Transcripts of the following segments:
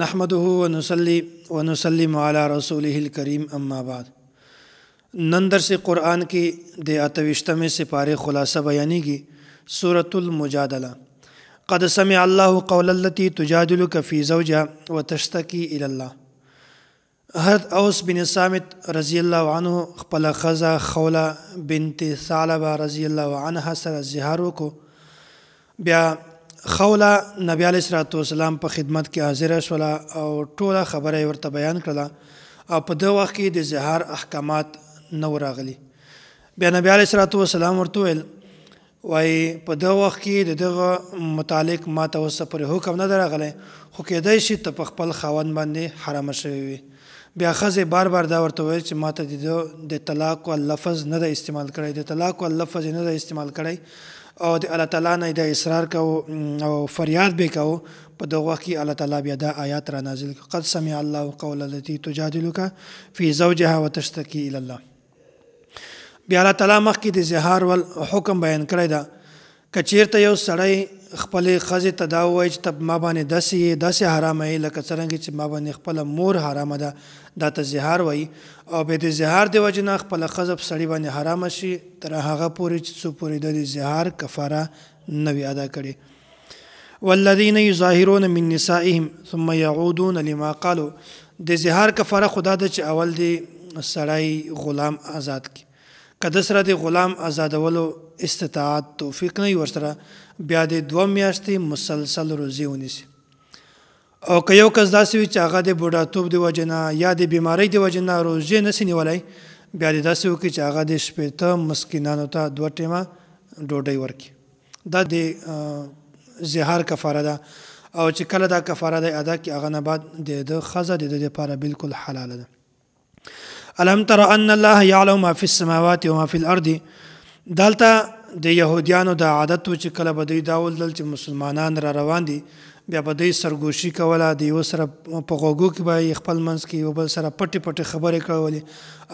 نحمده ونصلي ونسلم على رسوله الكريم اما بعد نن درس قرآن کې د اتوشتمې سپاره خلاصه بیانېږي سورة المجادله قد سمع الله قول التي تجادلك في زوجها وتشتكي الى الله حضرت اوس بن صامت رضی الله عنه خپل خزا خوله بنت ثعلبه رضی الله عنها سره زهارو کو بیا خوله نبی علی صلوات والسلام په خدمت کې حاضر شوله او ټوله خبره ورته بیان کړله او په دغه وخت کې د زهار احکامات نو راغلي بیا نبی علی صلوات والسلام ورته ویل وای په دغه وخت کې دغه متعلق ما ته وسه پر حکم نه درغله خو کېدای شي ته په خپل خاون باندې حرام شوی وي بیا خزه بار بار دا ورته ویل چې ما ته د طلاق او لفظ نه د استعمال کړی د طلاق او لفظ نه د استعمال کړی او د الله تعالی نه د اصرار کو او فریاد به کو په دغه وخت کې الله تعالی بیا د آیات را نازل کړ قد سمع الله قول التي تجادلك في زوجها وتشتكي الى الله بیا الله تعالی مخکې د زهار ول حکم بیان کړی دا کچیرته یو سړی خپل خزه تداوی چې تب ما باندې داسې داسې حرامه لکه څنګه چې ما باندې خپل مور حرامه ده دا ته زهار وای او به د زهار دی وجنه خپل خزه په سړی باندې حرامه شي تر هغه پورې چې سو پورې د زهار کفاره نوی ادا کړي والذین یظاهرون من نسائهم ثم يعودون لما قالوا د زهار کفاره خدا د چې اول دی سړی غلام آزاد کی کده سره د غلام آزادولو استطاعت توفیق نه ورسره بیا د دوه میاشتې مسلسل روزي ونیسي او که یو کس داسې وي چې هغه د بوډاتوب د وجنه یا د بیماری د وجنه روزي نسی نیولای بیا د داسې وکړي چې هغه د شپېته مسکینانو ته دوه ټیمه ډوډۍ ورکړي دا د زهار کفاره ده او چې کله دا کفاره ده ادا کی هغه نه بعد د د خزه د د لپاره بالکل حلال ده الم تر ان الله يعلم ما في السماوات وما في الارض دلته د يهوديانو د عادت چې کله بدوي دا ولدل چې مسلمانان را روان دي بیا بدوي سرګوشي کوله د یو سره په غوګو کې به خپل منځ کې یو بل سره پټي پټي خبرې کولې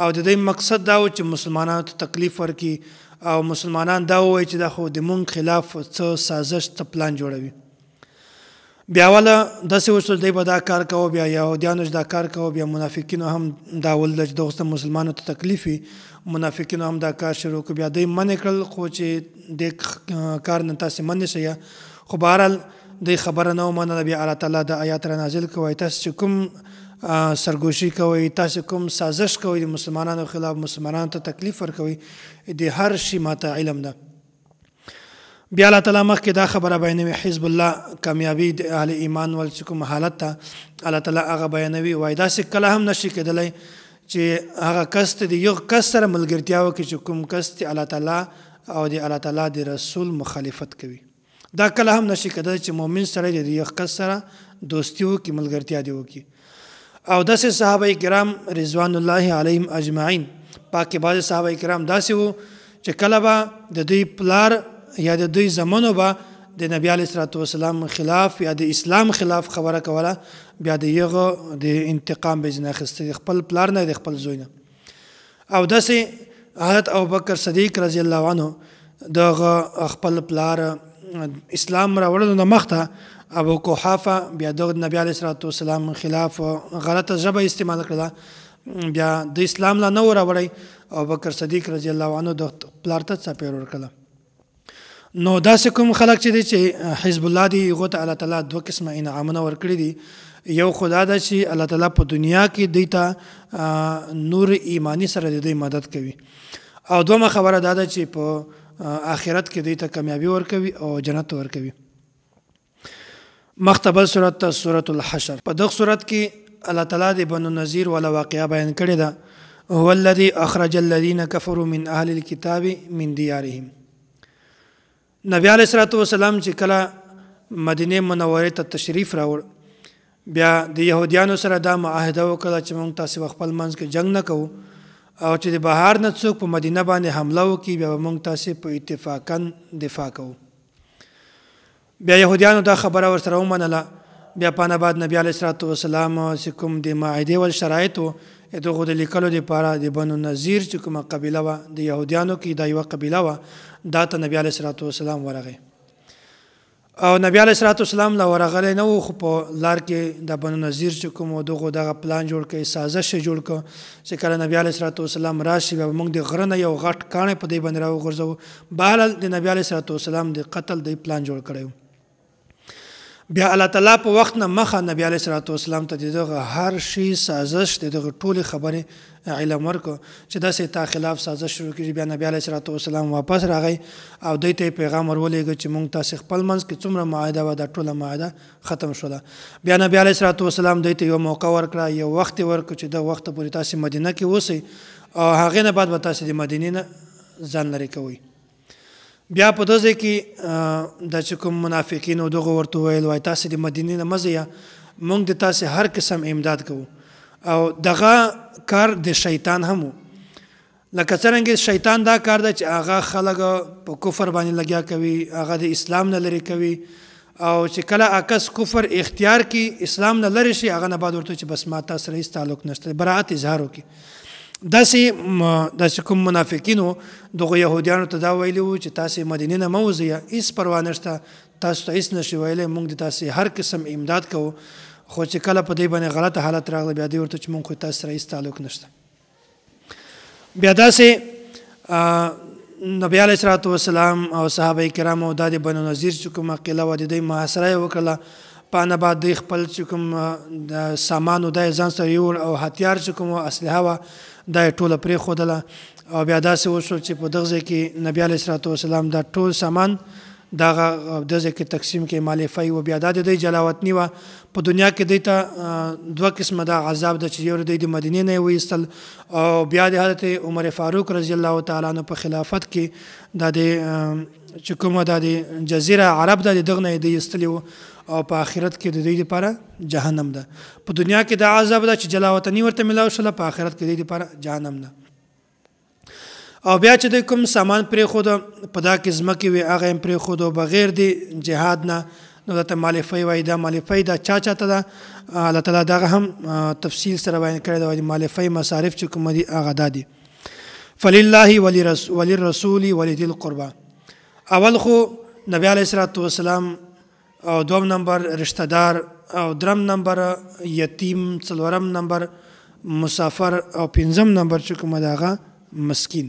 او د دې مقصد دا و چې مسلمانانو ته تکلیف ورکړي او مسلمانان دا وایي چې دا خو د مونږ خلاف څه سازش ته پلان جوړوي بیا ولا داسې وشول دی به دا کار کوو بیا یهودیانو دا کار کوو بیا منافقینو هم دا ول چې دغه مسلمانانو ته تکلیف وي منافقینو هم دا کار شروع کړ بیا دوی من کړل خو چې د کار نه تاسو من نشئ خو بهرال د خبره نه ومنه بیا الله تعالی د آیات را نازل کوي تاسو کوم سرګوشي کوي تاسو کوم سازش کوي د مسلمانانو خلاف مسلمانانو ته تکلیف ورکوي د هر شي ماته علم ده بیا الله تعالی مخکې دا خبره بیانوي حزب الله کامیابی د اهل ایمان ول کوم حالت ته الله تعالی هغه بیانوي وای دا څه کله هم نشي کېدلی چې هغه کس ته د یو کس سره ملګرتیا وکړي چې کوم کس ته الله تعالی او د الله تعالی د رسول مخالفت کوي دا کله هم نشي کېدای چې مؤمن سره د یو کس سره دوستی وکړي ملګرتیا دی وکړي او داسې صحابه کرام رضوان الله علیهم اجمعین پاکه باز صحابه کرام داسې وو چې کله به د دوی پلار یا د دوی زمانو به د نبی علی صلوات والسلام خلاف یا د اسلام خلاف خبره کوله بیا د یغه د انتقام به نه خسته خپل پلار نه د خپل زوی نه او داسې حضرت ابوبکر صدیق رضی الله عنه دغه خپل پلار اسلام راوړل نه مخته ابو کوحافه بیا د نبی علی صلوات والسلام خلاف غلطه ژبه استعمال کړه بیا د اسلام لا نه وراوړی او بکر صدیق رضی الله عنه د پلارته څپیر ورکړه نو داسې کوم خلک چې دي چې حزب الله دی غو ته الله تعالی دوه قسمه انعامونه ورکړي دي یو خدا دا چې الله تعالی په دنیا کې دیتا نور ایمانی سره د مدد کوي او دومره خبره دا ده چې په آخرت کې دیتا کامیابی ورکوي او جنت ورکوي مختبل سورت ته سورت الحشر په دغه سورت کې الله تعالی د بنو نذیر ولا واقعیا بیان کړی ده هو الذي اخرج الذين كفروا من اهل الكتاب من ديارهم نبی علیہ الصلوۃ والسلام چې کله مدینه منورې ته تشریف راوړ بیا د يهوديانو سره دا معاهده وکړه چې موږ تاسو خپل منځ کې جنگ نه کوو او چې د بهر نه څوک په مدینه باندې حمله وکړي بیا موږ تاسو په اتفاقن دفاع کوو بیا يهوديانو دا خبره ورسره ومنله بیا په نباد نبی علیہ الصلوۃ والسلام چې کوم د معاهده ول شرایط دغه د لیکلو لپاره د بنو نذیر چې کومه قبیله و د يهوديانو کې دا یو قبیله و دا ته نبی علیه الصلاۃ والسلام ورغی او نبی علیه الصلاۃ والسلام لا ورغلی نه خو په لار کې د بنو نذیر چې کوم دغه دغه پلان جوړ کړي سازش جوړ کړ چې کله نبی علیه الصلاۃ والسلام راشي به موږ د غرنه یو غټ کانه په دې باندې راو غرزو بهل د نبی علیه الصلاۃ والسلام د قتل د پلان جوړ کړو بیا الله تعالی په وخت نه مخه نبی علیہ الصلوۃ والسلام ته دغه هر شی سازش دغه ټوله خبره علم ورکو چې دا سه تا خلاف سازش شروع کړي بیا نبی علیہ الصلوۃ والسلام واپس راغی او دوی ته پیغام ورولېږي چې مونږ تاسو خپل منځ کې څومره معاهده و دا ټوله معاهده ختم شوه بیا نبی علیہ الصلوۃ والسلام دوی ته یو موقع ورکړه یو وخت ورکړه چې د وخت پورې تاسو مدینه کې اوسئ او هغه نه بعد به تاسو د مدینې نه ځان لري کوئ بیا په دغه کې د چې کوم منافقین او دغه ورته ویل وای تاسو د مدینه نه مزه مونږ د تاسو هر قسم امداد کوو او دغه کار د شیطان هم لکه څنګه شیطان دا کار د چې هغه خلک په کفر باندې لګیا کوي هغه د اسلام نه لري کوي او چې کله عکس کفر اختیار کی اسلام نه لري شي هغه نه بعد ورته چې بس ما تاسو سره هیڅ تعلق نشته برات اظهار وکي داسې داسې کوم منافقینو دغه يهوديانو ته دا ویلي وو چې تاسو مدینه نه موځي هیڅ پروا نشته تاسو ته هیڅ نشي ویلي موږ د تاسو هر قسم امداد کوو خو چې کله په دې باندې غلط حالت راغله بیا دې ورته چې موږ خو تاسو سره هیڅ تعلق نشته بیا داسې نبی علیه الصلاه والسلام او صحابه کرام او د بنو نذیر چې کومه قله و د محاصره وکړه پانه بعد د خپل چې کوم د سامان او د ځان سره یو او هتیار چې کوم اسلحه وا دا ټوله پرې خودله او بیا داسې وشو چې په دغه کې نبی علیه الصلاه والسلام دا ټول سامان دا د ځکه تقسیم کې مالفای او بیا د دې جلاوت نیوه په دنیا کې دیتا دوه قسمه دا عذاب د چیور د مدینه نه وېستل او بیا د حضرت عمر فاروق رضی الله تعالی عنہ په خلافت کې د چې کومه د جزیره عرب د دغه نه دی استلیو او په آخرت کې د دوی لپاره جهنم ده په دنیا کې د عذاب ده چې جلاوطنی ورته ملاو شله په آخرت کې د دوی لپاره جهنم ده او بیا چې د کوم سامان پرې خو د پدا کې زمکه وي هغه پرې خو د بغیر د جهاد نه نو دته مالفی وای دا مالفی دا چا چاته دا الله تعالی دا هم تفصیل سره بیان کړی دا مالفی مصارف چې کوم دي هغه دادي فلله وللرسول ولذ القربى اول خو نبی علیہ الصلوۃ والسلام او دوم نمبر رشتہ دار او درم نمبر یتیم څلورم نمبر مسافر او پنځم نمبر چې کومه داغه مسكين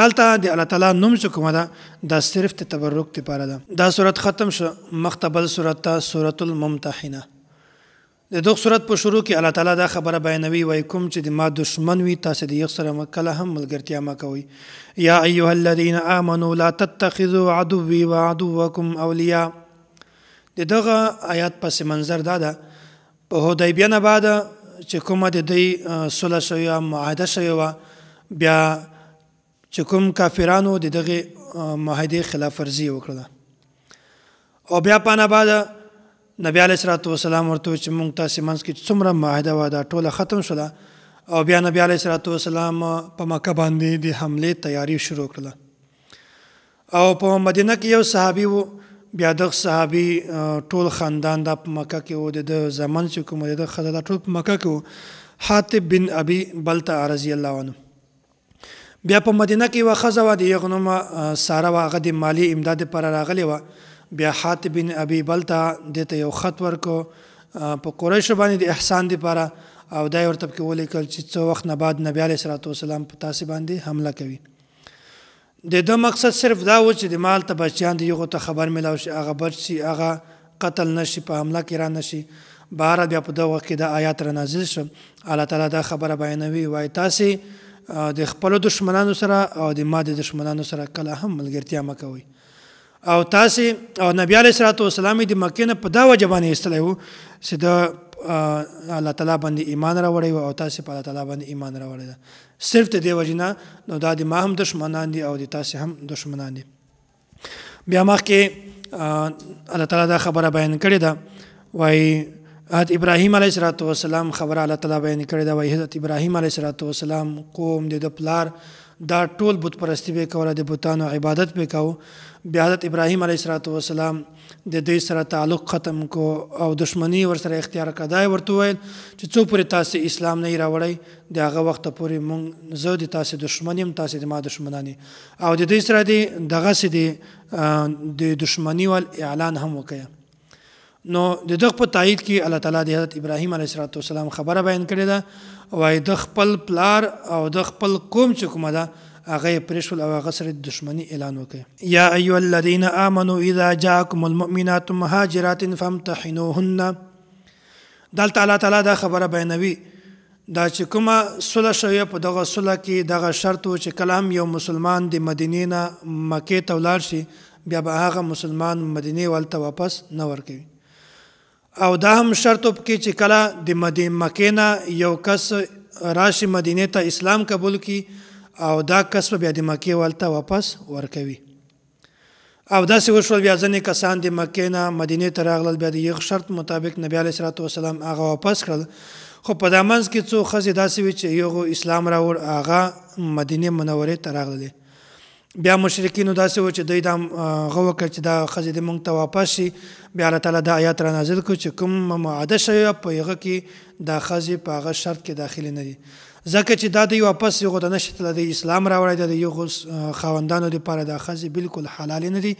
دلته د الله تعالی نوم چې کومه ده دا صرف ته تبرک ته پاره ده دا صورت ختم شو مختبل صورت ته سورۃ الممتحنه د دوه صورت په شروع کې الله تعالی دا خبره بیانوي وای کوم چې د ما دشمن وي تاسو د یو سره مکله هم ملګرتیا ما کوي یا ایها الذین آمنوا لا تتخذوا عدوی وعدوکم اولیاء د دغه آیات پس منظر دا ده په هدیبیه نه بعد چې کومه د دې صلح شوی معاهده شوی و بیا چې کوم کافرانو د دغه معاهده خلاف ورزي وکړه او بیا پانه بعد نبی علیہ الصلوۃ والسلام ورته چې مونږ تاسو منځ کې څومره معاهده و دا ټوله ختم شوه او بیا نبی علیہ الصلوۃ والسلام په مکه باندې د حمله تیاری شروع کړه او په مدینه کې یو صحابي وو بیا د صحابي ټول خاندان د مکه کې وو د زمن چې کوم د خزاده ټول په مکه کې وو حاتب بن ابي بلتا رضی الله عنه بیا په مدینه کې وخزه و د یغنمه ساره واغه د مالی امداد پر راغلی و بیا حاتب بن ابي بلتا دته یو خط ورکو په قریش باندې د احسان لپاره او دای ورته کې ولیکل چې څو وخت نه بعد نبی عليه السلام په تاسو باندې حمله کوي د دو مقصد صرف دا و چې د مال ته بچیان دی یو ته خبر ملاو شي هغه بچ شي هغه قتل نشي په حمله کې را نشي بهر بیا په دغه وخت کې د آیات را نازل شو الله تعالی دا خبره بیانوي وای تاسې د خپل دشمنانو سره او د ماده دشمنانو سره کله هم ملګرتیا مکوئ او تاسې او نبی علیہ الصلوۃ والسلام د مکه نه په دا وجبانه استلایو چې د الله تعالی باندې ایمان راوړی او تاسو په الله تعالی باندې ایمان راوړی دا صرف د دې وجنه نو دا د ما هم دشمنان دي او د تاسو هم دشمنان دي بیا مخکې الله تعالی دا خبره بیان کړې ده وای حضرت ابراهیم علیه السلام خبره الله تعالی بیان کړې ده وای حضرت ابراهیم علیه السلام قوم د پلار دا ټول بت پرستی به کوله د بتانو عبادت به کاو بیا حضرت ابراهیم علیه الصلاۃ والسلام د دې سره تعلق ختم کو او دشمنی ور سره اختیار کدای ورته ویل چې څو پورې تاسو اسلام نه راوړی د هغه وخت پورې مونږ زه د تاسو دشمنیم تاسو د ما دشمنانی او د دې سره د دغه سي د دشمنی ول اعلان هم وکړ نو د دغ په تایید کې الله تعالی د حضرت ابراهیم علیه الصلاۃ والسلام خبره بیان کړې ده وای د خپل پلار او د خپل قوم چې کومه ده هغه پرېښول او هغه سره دښمنی اعلان وکړي یا ایو الذین آمنوا اذا جاءکم المؤمنات مهاجرات فامتحنوهن دلته الله تعالی دا خبره بیانوي دا چې کومه صلح شوی په دغه صلح کې دغه شرط و چې کلام یو مسلمان د مدینې نه مکې ته ولاړ شي بیا به هغه مسلمان مدینه والته واپس نه ورکوي او دا هم شرط کې چې کله د مدینه مکینا یو کس راشي مدینه ته اسلام قبول کی او دا کس بیا د مکې والته واپس ورکوي او دا سی وشول بیا ځنې کسان د مکې نه مدینه ته راغلل بیا د یو شرط مطابق نبی علیه الصلاه والسلام هغه واپس کړل خو په دامنځ کې څو خزې داسې وي چې یو اسلام راوړ هغه مدینه منورې ته راغله بیا مشرکین داسې و چې دوی دا غوه کړ چې دا خزې د مونږ ته واپس شي بیا الله تعالی دا آیات را نازل کړ چې کوم معاده شوی په یغه کې دا خزې په هغه شرط کې داخلي نه دي ځکه چې دا دوی واپس یو د نشته د اسلام راوړی د یو خاوندانو لپاره دا خزې بالکل حلال نه دي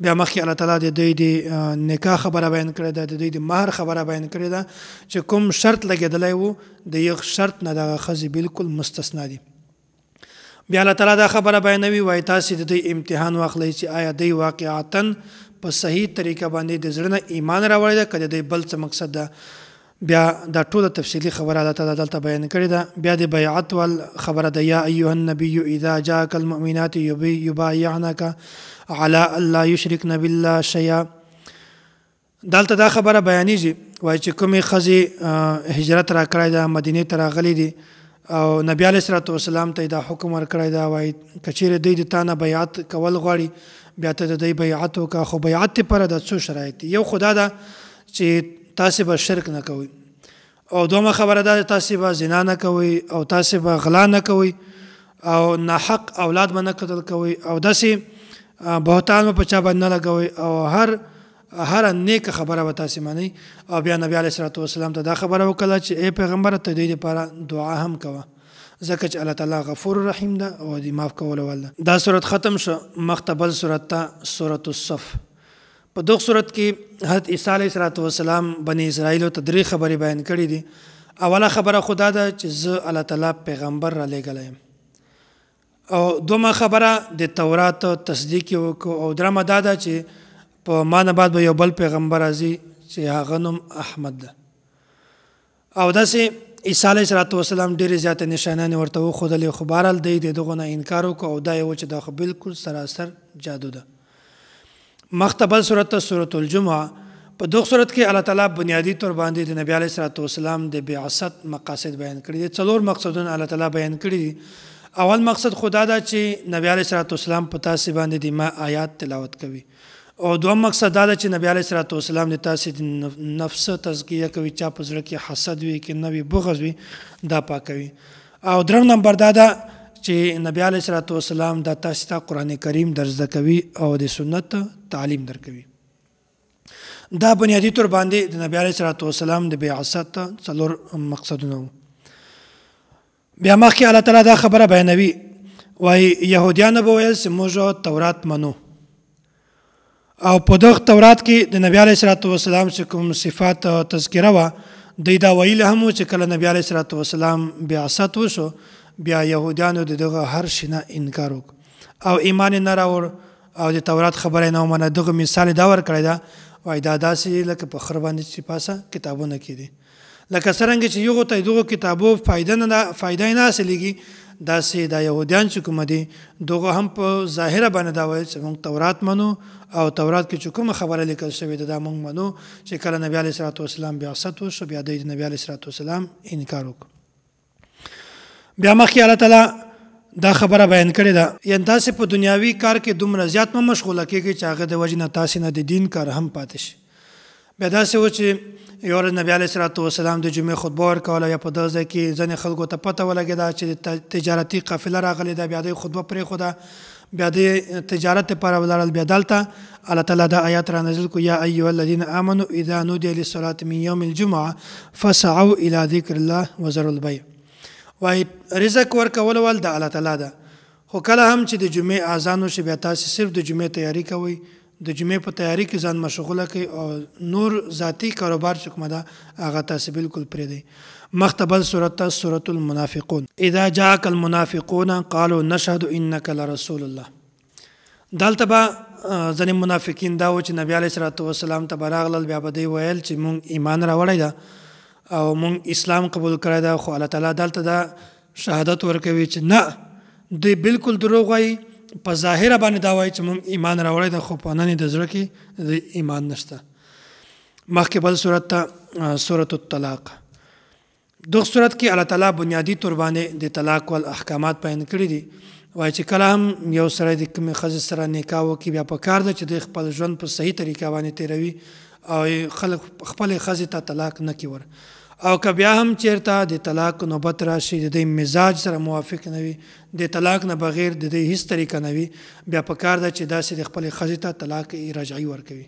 بیا مخکې الله تعالی د دوی د نکاح خبره بیان کړې ده د دوی د مہر خبره بیان کړې ده چې کوم شرط لګیدلی وو د یو شرط نه دا خزې بالکل مستثنا دي بیا الله تعالی دا خبره بیانوي وای تاسو د امتحان واخلې چې آیا دی واقعتا په صحیح طریقه باندې د زړه ایمان راوړی دا کده دی بل څه مقصد ده بیا دا ټول تفصیلی خبره الله تعالی دلته بیان کړی دا بیا د بیعت وال خبره ده یا ایها النبی اذا جاءك المؤمنات يبايعنك على الا يشركن بالله شيئا دلته دا خبره بیانېږي وای چې کومې خزي هجرت را کړی دا مدینه ته راغلي دي او نبی علیہ الصلوۃ والسلام ته دا حکم ورکړی دا وای کچیر دی د تانه بیعت کول غواړي بیا ته د دی بیعت وکا خو بیعت پر د څو شرایط یو خدا دا چې تاسو به شرک نه کوئ او دومره خبره ده تاسو به زنا نه کوئ او تاسو به غلا نه کوئ او ناحق اولاد باندې قتل کوي او داسې بهتان په چا باندې لګوي او هر هر نیک خبره وتا سیمانی او بیا نبی علیہ الصلوۃ والسلام ته دا خبره وکړه چې اے پیغمبر ته دې لپاره دعا هم کوه ځکه چې الله تعالی غفور رحیم ده او دې معاف کول ول دا صورت ختم شو مختبل صورت ته صورت الصف په دغه صورت کې حضرت عیسی علیہ الصلوۃ والسلام بنی اسرائیل ته درې خبرې بیان کړې دي اوله خبره خدا ده چې زه الله تعالی پیغمبر را لګلم او دومره خبره د تورات تصدیق او درمه دادا چې په مانه بعد به یو بل پیغمبر راځي چې هغه نوم احمد ده او داسې عیسی علیه السلام ډېرې زیاتې نشانانې ورته وښودلې خو بهرحال دی د دغه نه انکار وکړ او دا یې و چې دا خو بالکل سراسر جادو ده مخته بل صورت ته صورت الجمعه په دغه صورت کې الله تعالی بنیادی تور باندې د نبی علیه السلام د بعثت مقاصد بیان کړي دي څلور مقصدونه الله تعالی بیان کړي دي اول مقصد خدا دا چې نبی علیه السلام په تاسو باندې د ما آیات تلاوت کوي او دوم مقصد دا چې نبی علی صلوات والسلام د تاسو د نفس تزکیه کوي چا په زړه کې حسد وي کې نوی بغض وي دا پاکوي او درم نمبر دا دا چې نبی علی صلوات والسلام د تاسو ته قران کریم درس کوي او د سنت تعلیم درکوي دا بنیادی تور باندې د نبی علی صلوات والسلام د بیعت څلور مقصدونه بیا مخکې الله تعالی دا خبره بیانوي وای يهوديان به ویل چې موږ تورات منو او په دغه تورات کې د نبی علی صلوات و سلام چې کوم صفات تذکره وا د دا ویل هم چې کله نبی علی صلوات و سلام بیاست وشو بیا يهودانو دغه هر شنه انکار وک او ایمان نه راور او د تورات خبره نه ومنه دغه مثال دا ور کړی دا وای دا داسې لکه په خربانه چې پاسه کتابونه کې دي لکه څنګه چې یو ته دغه کتابو فائدنه فائدې نه حاصلېږي دا سي د يهوديان چې کوم دي دغه هم په ظاهره باندې دا وایي چې موږ تورات منو او تورات کې کوم خبره لیکل شوې ده دا موږ منو چې کله نبی عليه الصلاه والسلام بیا ستو شو بیا د نبی عليه الصلاه والسلام انکار وکړ بیا مخکې الله تعالی دا خبره بیان کړې ده یان تاسو په دنیاوي کار کې دومره زیات مې مشغوله کیږي چې هغه د وجنه تاسو نه د دین کار هم پاتې شي بیا دا سه و چې یو ورځ نبی علیه الصلاه والسلام د جمعې خطبه ورکوله یا په دغه ځای کې ځینې خلکو ته پته ولګېده چې تجارتي قافله راغلې ده بیا د خطبه پرېښوده بیا د تجارت لپاره ولاړل بیا دلته الله تعالی دا آیات را نازل کو یا ایها الذین آمنوا اذا نودي للصلاة من یوم الجمعه فسعوا الى ذکر الله وذروا البيع وای رزق ورکول ول د الله تعالی ده خو کله هم چې د جمعې اذان وشي بیا تاسو صرف د جمعې تیاری کوئ د جمعې په تیاری کې ځان مشغوله کوي او نور ذاتی کاروبار چې کوم ده هغه تاسو بالکل پرې دی مختبل سورته سورۃ المنافقون اذا جاءك المنافقون قالوا نشهد انك لرسول الله دلته به ځنې منافقین دا و چې نبی علیه الصلاه والسلام ته براغلل بیا به دی ویل چې مونږ ایمان راوړی دا او مونږ اسلام قبول کړی دا خو الله تعالی دلته دا شهادت ورکوي چې نه دوی بالکل دروغ وایي په ظاهر باندې دا وایي چې مونږ ایمان راوړی د خو په نن د زړه کې د ایمان نشته مخکې بل صورت ته صورت الطلاق دغه صورت کې الله تعالی بنیادی تور باندې د طلاق ول احکامات بیان کړی دي وای چې کلام یو سره د کوم خزه سره نکاح وکي بیا په کار ده چې د خپل ژوند په صحیح طریقه باندې تیروي او خلک خپل خزه ته طلاق نه کیور او که بیا هم چیرته د طلاق نوبت راشي د مزاج سره موافق نه وي د طلاق نه بغیر د دې هیڅ طریقه نه وي بیا په کار ده چې داسې د خپل خځې ته طلاق رجعي ورکوي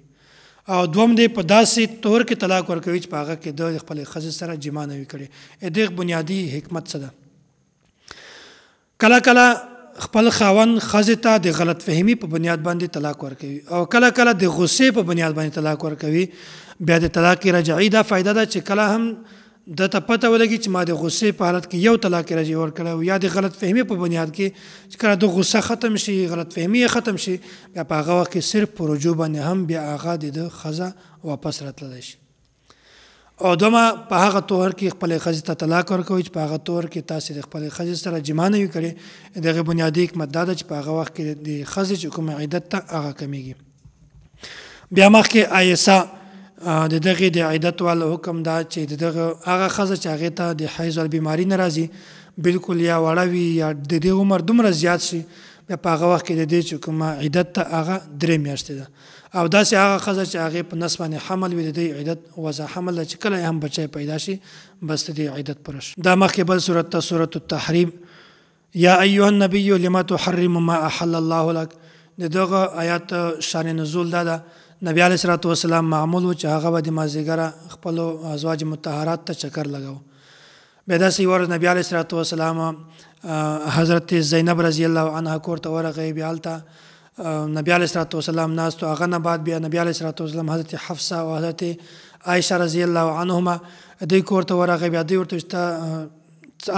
او دوم دی په داسې تور کې طلاق ورکوي چې په هغه کې د خپل خځې سره جما نه وي کړي د بنیادی حکمت څه ده کله کله خپل خاون خزته د غلط فهمي په بنیاد باندې طلاق ورکوي او کله کله د غصې په بنیاد باندې طلاق ورکوي بیا د طلاق رجعي دا فائدہ ده چې کله هم د ته پته ولګي چې ما د غصې په حالت کې یو طلاق رجعي ورکړو یا د غلط فهمي په بنیاد کې چې کله د غصه ختم شي غلط فهمي ختم شي بیا په هغه وخت کې صرف پروجو باندې هم بیا هغه د خزه واپس راتللی شي او دمه په هغه تور کې خپل خزې ته طلاق ورکوي چې په هغه تور کې تاسو د خپل خزې سره جما نه وي کړی دغه بنیادی حکمت دا ده چې په هغه وخت کې د خزې چې کوم عیدت ته هغه کمیږي بیا مخکې آیسا د دغه د عیدت وال حکم دا چې دغه هغه خزې چې هغه ته د حیض او بیماری ناراضي بالکل یا وړه وي یا د دې عمر دومره زیات شي په هغه وخت کې د دې چې کومه عیدت ته هغه درې میاشتې ده او داسې هغه خزه چې هغه په نس باندې حمل وي د عیدت وزا حمل چې کله هم بچي پیدا شي بس د عیدت پرش دا مخکې بل صورت ته صورت التحریم یا ایها النبی لما تحرم ما احل الله لك دغه آیات شان نزول دا ده نبی علیہ الصلوۃ والسلام معمول چې هغه د مازیګره خپل ازواج متطهرات ته چکر لګاو به دا سی ورځ نبی علیہ الصلوۃ والسلام حضرت زینب رضی الله عنها کوړه ورغی بیالته نبی علیہ الصلوۃ والسلام ناس تو هغه نه بعد بیا نبی علیہ الصلوۃ والسلام حضرت حفصه او حضرت عائشه رضی الله عنهما دوی کور ته ورغه بیا دوی ورته استا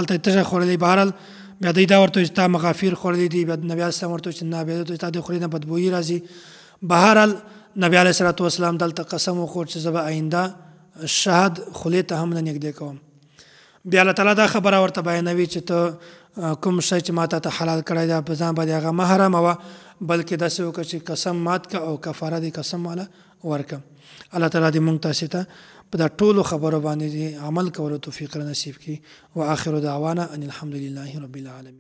الته تجه خورلې بهرل بیا دوی دا ورته استا مغافیر خورلې دی بیا نبی علیہ السلام ورته نه بیا دوی استا د خورینه بدبوئی راځي بهرل نبی علیہ الصلوۃ والسلام دلته قسم وخور چې زبا آینده شهد خلی ته هم نه نږدې کوم بیا الله تعالی دا خبره ورته بیانوي چې ته کوم شی چې ماته ته حلال کړی دا په ځان باندې هغه محرم و بلکې داسې وکړه چې قسم مات کا او کفاره دې قسم والا ورکم الله تعالی دې مونږ تاسو ته په دا ټولو خبرو باندې عمل کولو توفیق را نصیب کړي واخر دعوانا ان الحمد لله رب العالمین